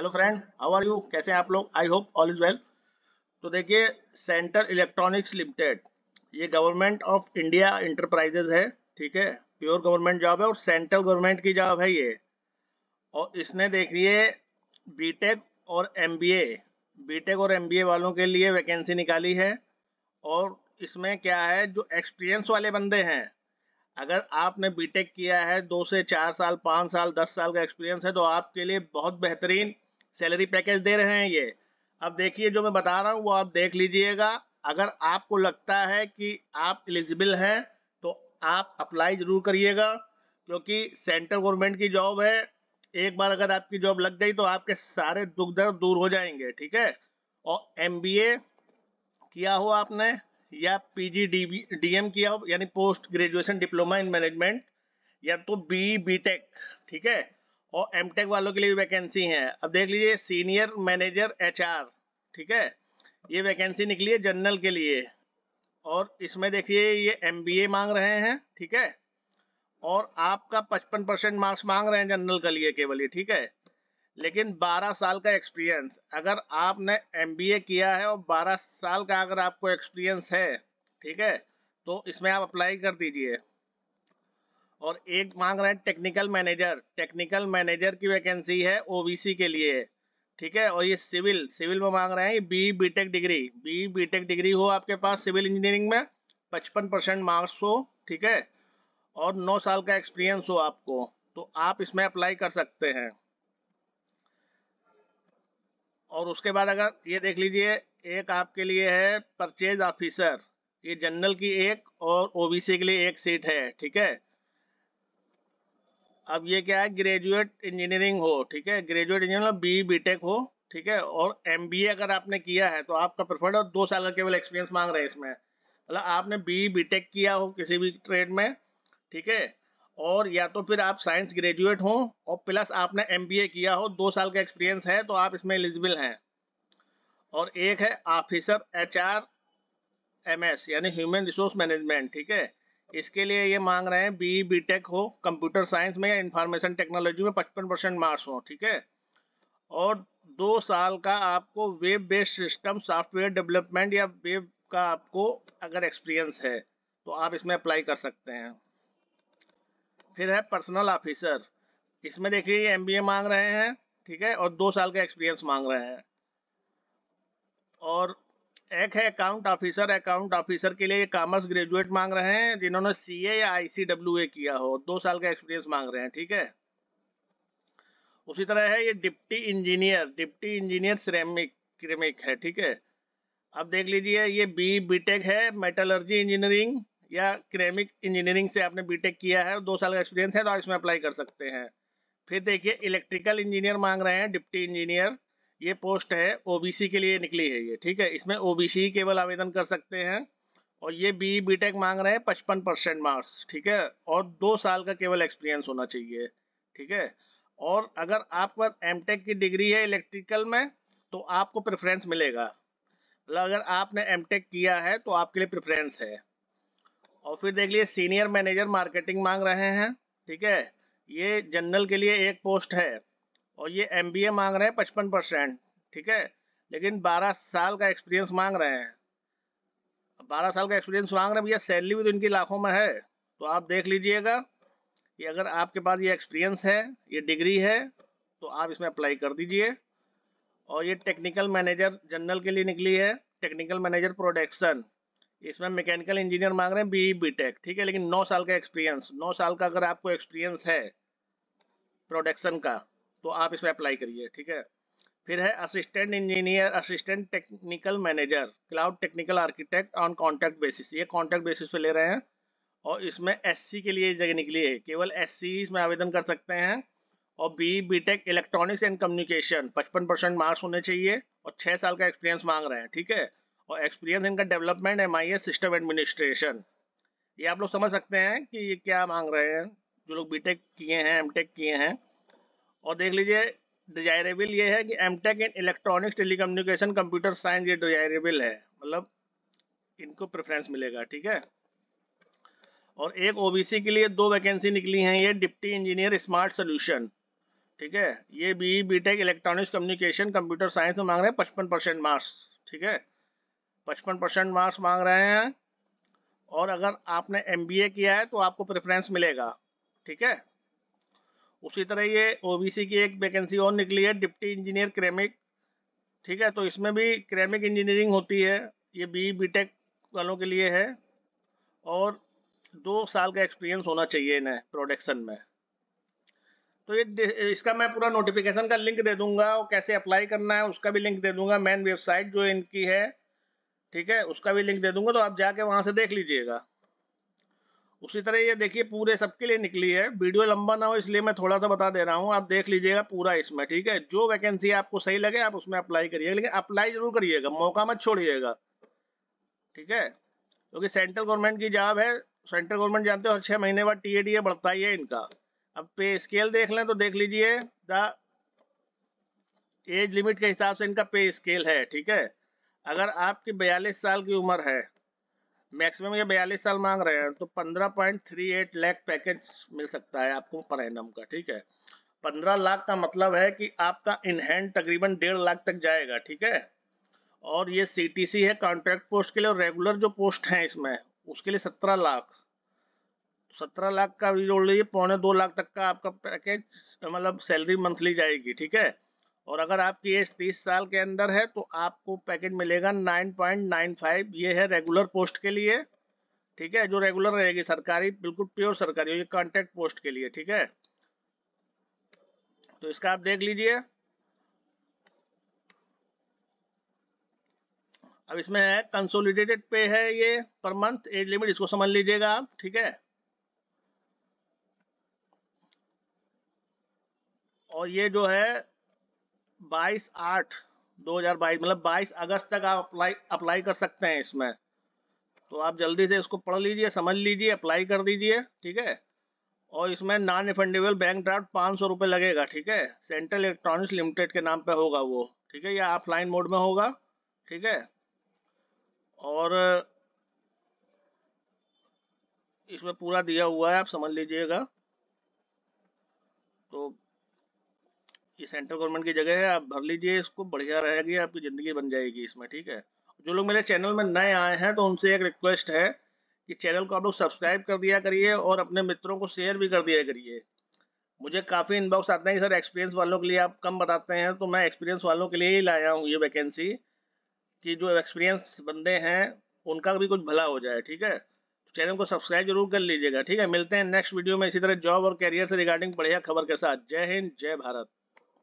hello friend how are you कैसे हैं आप लोग I hope all is well तो देखिए सेंटर इलेक्ट्रॉनिक्स लिमिटेड ये गवर्नमेंट ऑफ इंडिया इंटरप्राइजेज है ठीक है प्योर गवर्नमेंट जॉब है और सेंट्रल गवर्नमेंट की जॉब है ये और इसने देखिए बीटेक और एमबीए बीटेक और एमबीए वालों के लिए वैकेंसी निकाली है और इसमें क्या है जो एक्सपीरियंस वाले बंदे हैं अगर आपने बीटेक किया है दो से चार साल पाँच साल दस साल का एक्सपीरियंस है तो आपके लिए बहुत बेहतरीन सैलरी पैकेज दे रहे हैं ये अब देखिए जो मैं बता रहा हूँ वो आप देख लीजिएगा अगर आपको लगता है कि आप एलिजिबल हैं तो आप अप्लाई जरूर करिएगा क्योंकि सेंट्रल गवर्नमेंट की जॉब है एक बार अगर आपकी जॉब लग गई तो आपके सारे दुख दर्द दूर हो जाएंगे ठीक है और एम किया हो आपने या पी जी डीएम किया हो यानी post graduation diploma in management या तो बी बी टेक ठीक है और एमटेक वालों के लिए भी वैकेंसी है अब देख लीजिए सीनियर मैनेजर एचआर ठीक है ये वैकेंसी निकली है जनरल के लिए और इसमें देखिए ये एमबीए मांग रहे हैं ठीक है और आपका 55 परसेंट मार्क्स मांग रहे हैं जनरल के लिए केवल ये ठीक है लेकिन 12 साल का एक्सपीरियंस अगर आपने एमबीए किया है और बारह साल का अगर आपको एक्सपीरियंस है ठीक है तो इसमें आप अप्लाई कर दीजिए और एक मांग रहे हैं टेक्निकल मैनेजर टेक्निकल मैनेजर की वैकेंसी है ओबीसी के लिए ठीक है और ये सिविल सिविल में मांग रहे हैं B BTech degree B BTech degree हो आपके पास सिविल इंजीनियरिंग में पचपन परसेंट मार्क्स हो ठीक है और नौ साल का एक्सपीरियंस हो आपको तो आप इसमें अप्लाई कर सकते हैं और उसके बाद अगर ये देख लीजिए एक आपके लिए है परचेज ऑफिसर ये जनरल की एक और ओबीसी के लिए एक सीट है ठीक है अब ये क्या है ग्रेजुएट इंजीनियरिंग हो ठीक है graduate engineer B B tech हो ठीक है और एम बी ए अगर आपने किया है तो आपका प्रेफर्ड और दो साल का केवल एक्सपीरियंस मांग रहे हैं इसमें मतलब आपने बी बी टेक किया हो किसी भी ट्रेड में ठीक है और या तो फिर आप साइंस ग्रेजुएट हो और प्लस आपने एम बी ए किया हो दो साल का एक्सपीरियंस है तो आप इसमें एलिजिबल हैं और एक है officer H R M S यानी ह्यूमन रिसोर्स मैनेजमेंट ठीक है इसके लिए ये मांग रहे हैं बीई बी e हो कंप्यूटर साइंस में या इंफॉर्मेशन टेक्नोलॉजी में पचपन परसेंट मार्क्स हो ठीक है और दो साल का आपको web based system software development या वेब का आपको अगर एक्सपीरियंस है तो आप इसमें अप्लाई कर सकते हैं फिर है पर्सनल ऑफिसर इसमें देखिए ये एमबीए मांग रहे हैं ठीक है और दो साल का एक्सपीरियंस मांग रहे हैं और एक है अकाउंट ऑफिसर अकाउंट ऑफिसर के लिए कॉमर्स ग्रेजुएट मांग रहे हैं जिन्होंने सी ए या आई किया हो दो साल का एक्सपीरियंस मांग रहे हैं ठीक है उसी तरह है ये deputy engineer deputy engineer ceramic ceramic है ठीक है अब देख लीजिए ये बी बीटेक है मेटलर्जी इंजीनियरिंग या क्रेमिक इंजीनियरिंग से आपने बीटेक किया है दो साल का एक्सपीरियंस है तो इसमें अप्लाई कर सकते हैं फिर देखिए इलेक्ट्रिकल इंजीनियर मांग रहे हैं डिप्टी इंजीनियर ये पोस्ट है ओबीसी के लिए निकली है ये ठीक है इसमें ओबीसी केवल आवेदन कर सकते हैं और ये बी बी टेक मांग रहे हैं पचपन परसेंट मार्क्स ठीक है और दो साल का केवल एक्सपीरियंस होना चाहिए ठीक है और अगर आपके पास एम टेक की डिग्री है इलेक्ट्रिकल में तो आपको प्रेफरेंस मिलेगा मतलब अगर आपने एम टेक किया है तो आपके लिए प्रेफरेंस है और फिर देख लीजिए सीनियर मैनेजर मार्केटिंग मांग रहे हैं ठीक है ये जनरल के लिए एक पोस्ट है और ये एम मांग रहे हैं पचपन परसेंट ठीक है लेकिन बारह साल का एक्सपीरियंस मांग रहे हैं बारह साल का एक्सपीरियंस मांग रहे हैं भैया सैलरी भी तो इनकी लाखों में है तो आप देख लीजिएगा कि अगर आपके पास ये एक्सपीरियंस है ये डिग्री है तो आप इसमें अप्लाई कर दीजिए और ये टेक्निकल मैनेजर जनरल के लिए निकली है टेक्निकल मैनेजर प्रोडक्शन इसमें मैकेनिकल इंजीनियर मांग रहे हैं बी बी e ठीक है लेकिन नौ साल का एक्सपीरियंस नौ साल का अगर आपको एक्सपीरियंस है प्रोडक्शन का तो आप इसमें अप्लाई करिए ठीक है फिर है assistant engineer assistant technical manager cloud technical architect on contract basis ये कॉन्ट्रैक्ट बेसिस पे ले रहे हैं और इसमें एससी के लिए जगह निकली है केवल एससी इसमें आवेदन कर सकते हैं और B BTech electronics and communication 55 percent marks होने चाहिए और छः साल का एक्सपीरियंस मांग रहे हैं ठीक है और एक्सपीरियंस इनका डेवलपमेंट एम सिस्टम एडमिनिस्ट्रेशन ये आप लोग समझ सकते हैं कि ये क्या मांग रहे हैं जो लोग बी किए हैं एम किए हैं और देख लीजिए डिजायरेबल ये है कि M tech in electronics telecommunication computer science ये डिजायरेबल है मतलब इनको प्रेफरेंस मिलेगा ठीक है और एक ओबीसी के लिए दो वैकेंसी निकली हैं ये डिप्टी इंजीनियर स्मार्ट सोल्यूशन ठीक है ये B BTech electronics communication computer science में मांग रहे हैं पचपन परसेंट मार्क्स ठीक है पचपन परसेंट मार्क्स मांग रहे हैं और अगर आपने एम किया है तो आपको प्रेफरेंस मिलेगा ठीक है उसी तरह ये ओबीसी की एक वैकेंसी और निकली है डिप्टी इंजीनियर क्रेमिक ठीक है तो इसमें भी क्रेमिक इंजीनियरिंग होती है ये बी बी टेक वालों के लिए है और दो साल का एक्सपीरियंस होना चाहिए इन्हें प्रोडक्शन में तो ये इसका मैं पूरा नोटिफिकेशन का लिंक दे दूंगा और कैसे अप्लाई करना है उसका भी लिंक दे दूंगा मेन वेबसाइट जो इनकी है ठीक है उसका भी लिंक दे दूंगा तो आप जाके वहाँ से देख लीजिएगा उसी तरह ये देखिए पूरे सबके लिए निकली है वीडियो लंबा ना हो इसलिए मैं थोड़ा सा बता दे रहा हूँ आप देख लीजिएगा पूरा इसमें ठीक है जो वैकेंसी आपको सही लगे आप उसमें अप्लाई करिएगा लेकिन अप्लाई जरूर करिएगा मौका मत छोड़िएगा ठीक है क्योंकि तो सेंट्रल गवर्नमेंट की जॉब है सेंट्रल गवर्नमेंट जानते हो हर महीने बाद टी बढ़ता ही है इनका अब पे स्केल देख लें तो देख लीजिए द एज लिमिट के हिसाब से इनका पे स्केल है ठीक है अगर आपकी बयालीस साल की उम्र है मैक्सिमम ये बयालीस साल मांग रहे हैं तो पंद्रह point three eight lakh package मिल सकता है आपको पर एनम का ठीक है पंद्रह लाख का मतलब है कि आपका इन हैंड तकरीबन डेढ़ लाख तक जाएगा ठीक है और ये सीटीसी है कॉन्ट्रैक्ट पोस्ट के लिए और रेगुलर जो पोस्ट हैं इसमें उसके लिए सत्रह लाख सत्रह लाख का भी जोड़ लीजिए पौने दो लाख तक का आपका पैकेज मतलब सैलरी मंथली जाएगी ठीक है और अगर आपकी एज 30 साल के अंदर है तो आपको पैकेज मिलेगा 9.95 ये है रेगुलर पोस्ट के लिए ठीक है जो रेगुलर रहेगी सरकारी बिल्कुल प्योर सरकारी होगी कॉन्ट्रैक्ट पोस्ट के लिए ठीक है तो इसका आप देख लीजिए अब इसमें है कंसोलिडेटेड पे है ये पर मंथ एज लिमिट इसको समझ लीजिएगा आप ठीक है और ये जो है बाईस आठ 2022 मतलब 22 अगस्त तक आप अप्लाई अप्लाई कर सकते हैं इसमें तो आप जल्दी से इसको पढ़ लीजिए समझ लीजिए अप्लाई कर दीजिए ठीक है और इसमें नॉन रिफंडेबल बैंक ड्राफ्ट पाँच सौ रुपये लगेगा ठीक है सेंट्रल इलेक्ट्रॉनिक्स लिमिटेड के नाम पे होगा वो ठीक है या ऑफलाइन मोड में होगा ठीक है और इसमें पूरा दिया हुआ है आप समझ लीजिएगा तो ये सेंट्रल गवर्नमेंट की जगह है आप भर लीजिए इसको बढ़िया रहेगी आपकी ज़िंदगी बन जाएगी इसमें ठीक है जो लोग मेरे चैनल में नए आए हैं तो उनसे एक रिक्वेस्ट है कि चैनल को आप लोग सब्सक्राइब कर दिया करिए और अपने मित्रों को शेयर भी कर दिया करिए मुझे काफ़ी इनबॉक्स आते हैं कि सर एक्सपीरियंस वालों के लिए आप कम बताते हैं तो मैं एक्सपीरियंस वालों के लिए ही लाया हूँ ये वैकेंसी कि जो एक्सपीरियंस बंदे हैं उनका भी कुछ भला हो जाए ठीक है चैनल को सब्सक्राइब जरूर कर लीजिएगा ठीक है मिलते हैं नेक्स्ट वीडियो में इसी तरह जॉब और कैरियर से रिगार्डिंग बढ़िया खबर के साथ जय हिंद जय भारत